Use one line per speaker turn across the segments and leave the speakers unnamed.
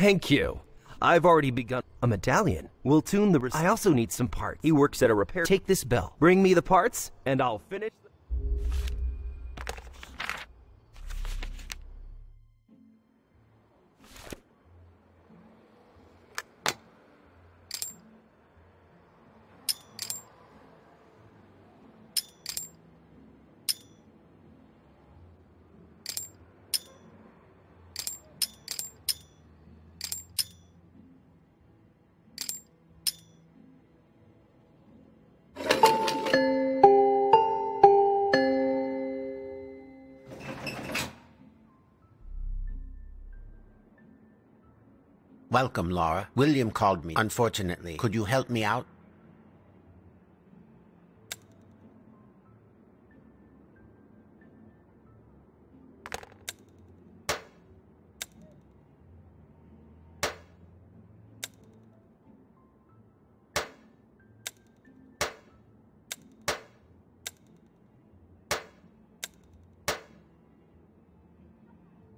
Thank you. I've already begun a medallion. We'll tune the. I also need some parts. He works at a repair. Take this bell. Bring me the parts, and I'll
finish.
Welcome, Laura. William called me, unfortunately. Could you help me out?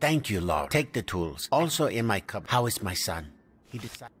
Thank you, Lord. Take the tools. Also in my cup, how is my son? He decided.